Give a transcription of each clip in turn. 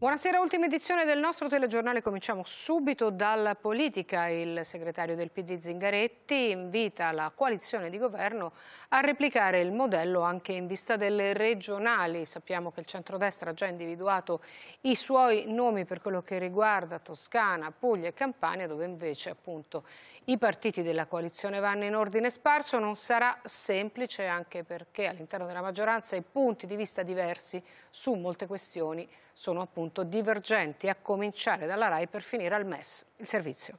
Buonasera, ultima edizione del nostro telegiornale. Cominciamo subito dalla politica. Il segretario del PD Zingaretti invita la coalizione di governo a replicare il modello anche in vista delle regionali. Sappiamo che il centrodestra ha già individuato i suoi nomi per quello che riguarda Toscana, Puglia e Campania, dove invece appunto i partiti della coalizione vanno in ordine sparso, non sarà semplice anche perché all'interno della maggioranza i punti di vista diversi su molte questioni sono appunto divergenti, a cominciare dalla RAI per finire al MES, il servizio.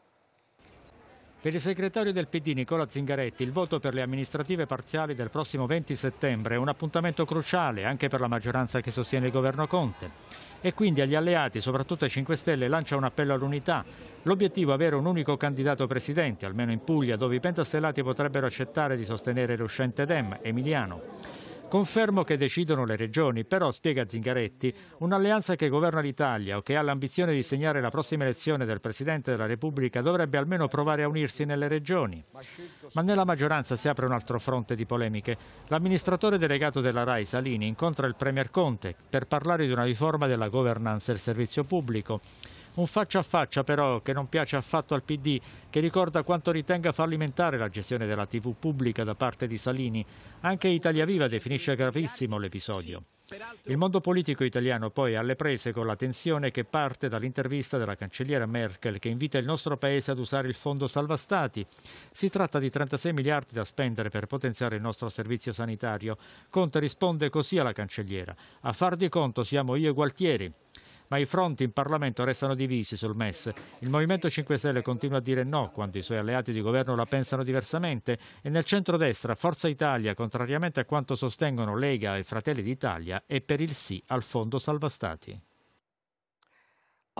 Per il segretario del PD Nicola Zingaretti il voto per le amministrative parziali del prossimo 20 settembre è un appuntamento cruciale anche per la maggioranza che sostiene il governo Conte e quindi agli alleati, soprattutto ai 5 Stelle, lancia un appello all'unità. L'obiettivo è avere un unico candidato presidente, almeno in Puglia, dove i pentastellati potrebbero accettare di sostenere l'uscente Dem, Emiliano. Confermo che decidono le regioni, però, spiega Zingaretti, un'alleanza che governa l'Italia o che ha l'ambizione di segnare la prossima elezione del Presidente della Repubblica dovrebbe almeno provare a unirsi nelle regioni. Ma nella maggioranza si apre un altro fronte di polemiche. L'amministratore delegato della RAI, Salini, incontra il Premier Conte per parlare di una riforma della governance del servizio pubblico. Un faccia a faccia però che non piace affatto al PD, che ricorda quanto ritenga fallimentare la gestione della TV pubblica da parte di Salini. Anche Italia Viva definisce gravissimo l'episodio. Il mondo politico italiano poi è alle prese con la tensione che parte dall'intervista della cancelliera Merkel che invita il nostro paese ad usare il fondo salva stati. Si tratta di 36 miliardi da spendere per potenziare il nostro servizio sanitario. Conte risponde così alla cancelliera: "A far di conto siamo io e Gualtieri" ma i fronti in Parlamento restano divisi sul MES. Il Movimento 5 Stelle continua a dire no quando i suoi alleati di governo la pensano diversamente e nel centrodestra Forza Italia, contrariamente a quanto sostengono Lega e Fratelli d'Italia, è per il sì al fondo salva stati.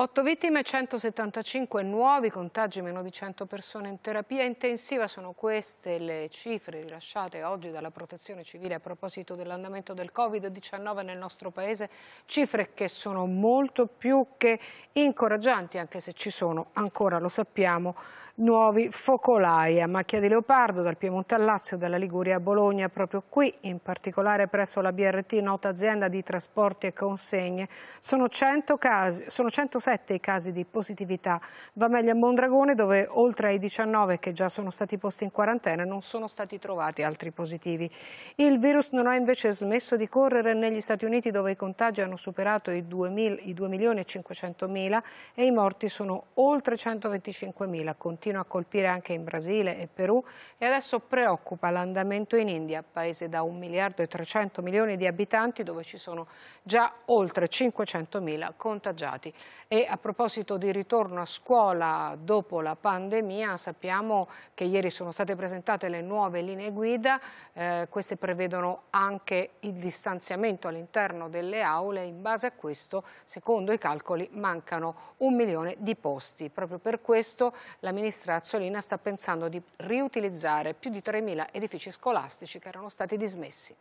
8 vittime, 175 nuovi contagi, meno di 100 persone in terapia intensiva. Sono queste le cifre rilasciate oggi dalla Protezione Civile a proposito dell'andamento del Covid-19 nel nostro Paese. Cifre che sono molto più che incoraggianti, anche se ci sono ancora, lo sappiamo, nuovi focolai a macchia di leopardo dal Piemonte al Lazio, dalla Liguria a Bologna. Proprio qui, in particolare presso la BRT, nota azienda di trasporti e consegne, sono 100 casi, sono 106 17 i casi di positività. Va meglio a Mondragone dove oltre ai 19 che già sono stati posti in quarantena non sono stati trovati altri positivi. Il virus non ha invece smesso di correre negli Stati Uniti dove i contagi hanno superato i 2, milioni e 500 mila e i morti sono oltre 125 mila. Continua a colpire anche in Brasile e Perù e adesso preoccupa l'andamento in India, paese da 1 miliardo e 300 milioni di abitanti dove ci sono già oltre 500 mila contagiati. E a proposito di ritorno a scuola dopo la pandemia, sappiamo che ieri sono state presentate le nuove linee guida, eh, queste prevedono anche il distanziamento all'interno delle aule, in base a questo, secondo i calcoli, mancano un milione di posti. Proprio per questo la ministra Azzolina sta pensando di riutilizzare più di 3.000 edifici scolastici che erano stati dismessi.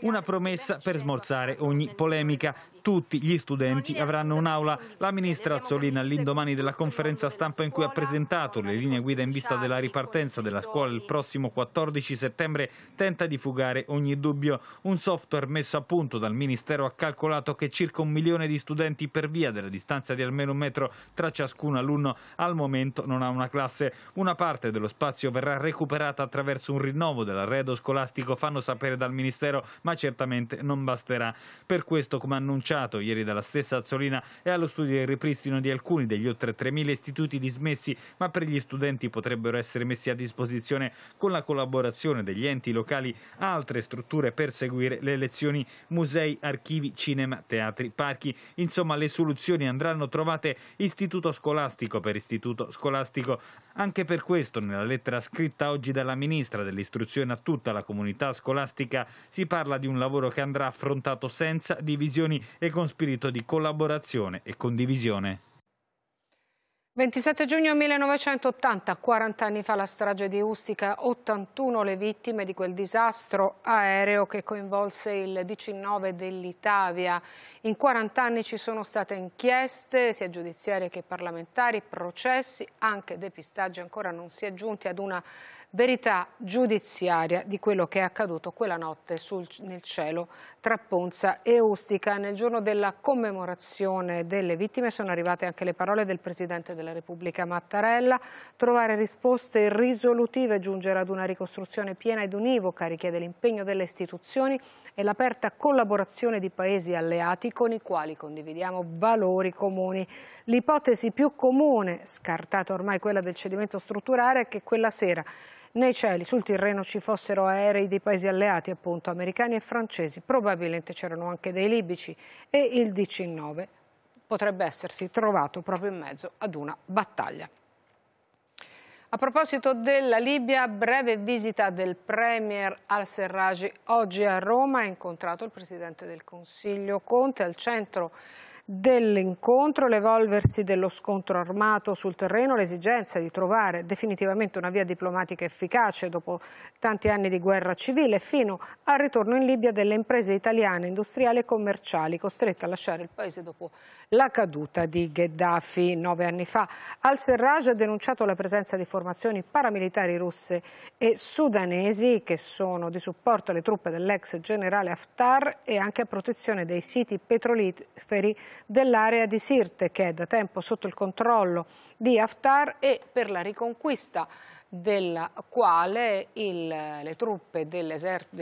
Una promessa per smorzare ogni polemica. Tutti gli studenti avranno un'aula. La ministra Azzolina, all'indomani della conferenza stampa in cui ha presentato le linee guida in vista della ripartenza della scuola il prossimo 14 settembre, tenta di fugare ogni dubbio. Un software messo a punto dal Ministero ha calcolato che circa un milione di studenti per via della distanza di almeno un metro tra ciascun alunno al momento non ha una classe. Una parte dello spazio verrà recuperata attraverso un rinnovo dell'arredo scolastico, fanno sapere dal Ministero Monastero, ma certamente non basterà. Per questo, come annunciato ieri dalla stessa Azzolina, è allo studio il ripristino di alcuni degli oltre 3.000 istituti dismessi, ma per gli studenti potrebbero essere messi a disposizione con la collaborazione degli enti locali altre strutture per seguire le lezioni musei, archivi, cinema, teatri, parchi. Insomma, le soluzioni andranno trovate istituto scolastico per istituto scolastico. Anche per questo, nella lettera scritta oggi dalla Ministra dell'Istruzione a tutta la comunità scolastica, si parla di un lavoro che andrà affrontato senza divisioni e con spirito di collaborazione e condivisione. 27 giugno 1980, 40 anni fa la strage di Ustica, 81 le vittime di quel disastro aereo che coinvolse il 19 dell'Italia. In 40 anni ci sono state inchieste, sia giudiziarie che parlamentari, processi, anche depistaggi, ancora non si è giunti ad una verità giudiziaria di quello che è accaduto quella notte sul, nel cielo tra Ponza e Ustica. Nel giorno della commemorazione delle vittime sono arrivate anche le parole del Presidente della Repubblica Mattarella. Trovare risposte risolutive e giungere ad una ricostruzione piena ed univoca richiede l'impegno delle istituzioni e l'aperta collaborazione di paesi alleati con i quali condividiamo valori comuni. L'ipotesi più comune, scartata ormai quella del cedimento strutturale, è che quella sera nei cieli sul terreno ci fossero aerei dei paesi alleati, appunto, americani e francesi, probabilmente c'erano anche dei libici e il 19 potrebbe essersi trovato proprio in mezzo ad una battaglia. A proposito della Libia, breve visita del Premier al-Serraj oggi a Roma, ha incontrato il Presidente del Consiglio Conte al centro dell'incontro, l'evolversi dello scontro armato sul terreno, l'esigenza di trovare definitivamente una via diplomatica efficace dopo tanti anni di guerra civile, fino al ritorno in Libia delle imprese italiane, industriali e commerciali, costrette a lasciare il paese dopo la caduta di Gheddafi nove anni fa. Al-Serraj ha denunciato la presenza di formazioni paramilitari russe e sudanesi che sono di supporto alle truppe dell'ex generale Haftar e anche a protezione dei siti petroliferi dell'area di Sirte che è da tempo sotto il controllo di Haftar e per la riconquista della quale il, le truppe dell'esercito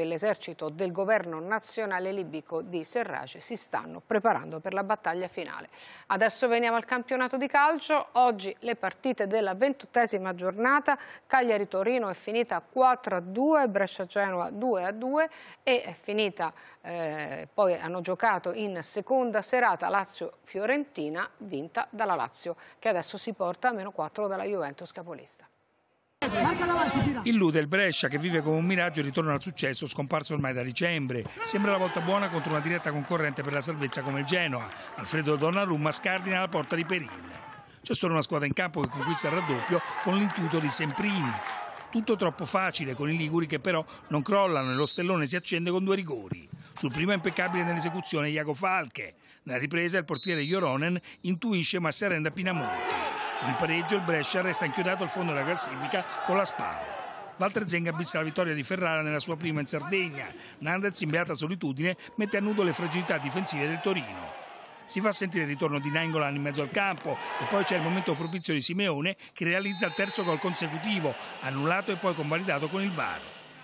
dell del governo nazionale libico di Serrace si stanno preparando per la battaglia finale. Adesso veniamo al campionato di calcio, oggi le partite della ventottesima giornata, Cagliari-Torino è finita 4-2, Brescia-Genova 2-2 e è finita, eh, poi hanno giocato in seconda serata Lazio-Fiorentina vinta dalla Lazio che adesso si porta a meno 4 dalla Juventus capolista. Illude il Brescia che vive come un miraggio e ritorna al successo scomparso ormai da dicembre. Sembra la volta buona contro una diretta concorrente per la salvezza come il Genoa. Alfredo Donnarumma scardina la porta di Perin. C'è solo una squadra in campo che conquista il raddoppio con l'intuito di Semprini. Tutto troppo facile con i Liguri che però non crollano e lo stellone si accende con due rigori. Sul primo è impeccabile nell'esecuzione Iago Falche. Nella ripresa il portiere Joronen intuisce ma si arrende a Pinamonti. Con certo, il pareggio il Brescia resta inchiodato al fondo della classifica con la Sparo. Walter Zenga bissà la vittoria di Ferrara nella sua prima in Sardegna. Nandez in beata solitudine mette a nudo le fragilità difensive del Torino. Si fa sentire il ritorno di Nangolan in mezzo al campo e poi c'è il momento propizio di Simeone che realizza il terzo gol consecutivo, annullato e poi convalidato con il VAR.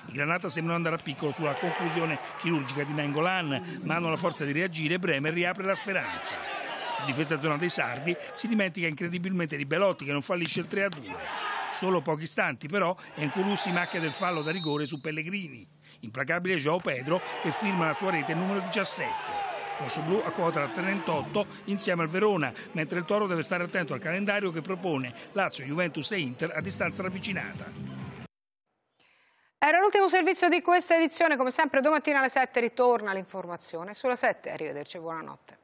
Il Granata sembra andare a piccolo sulla conclusione chirurgica di Nangolan, ma hanno la forza di reagire e Bremer riapre la speranza la difesa zona dei Sardi, si dimentica incredibilmente di Belotti che non fallisce il 3-2. Solo pochi istanti però Encolussi macchia del fallo da rigore su Pellegrini. Implacabile Joao Pedro che firma la sua rete numero 17. Rossoblu a quota da 38 insieme al Verona, mentre il Toro deve stare attento al calendario che propone Lazio, Juventus e Inter a distanza ravvicinata. Era l'ultimo servizio di questa edizione, come sempre domattina alle 7 ritorna l'informazione sulla 7. Arrivederci e buonanotte.